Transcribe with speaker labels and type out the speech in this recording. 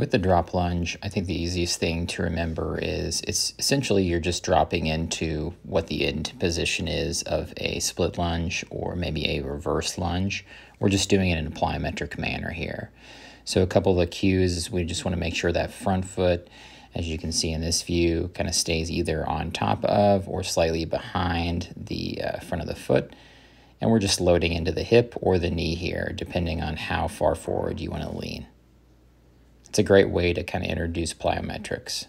Speaker 1: With the drop lunge, I think the easiest thing to remember is it's essentially you're just dropping into what the end position is of a split lunge or maybe a reverse lunge. We're just doing it in a plyometric manner here. So a couple of the cues is we just want to make sure that front foot, as you can see in this view, kind of stays either on top of or slightly behind the uh, front of the foot. And we're just loading into the hip or the knee here, depending on how far forward you want to lean. It's a great way to kind of introduce plyometrics.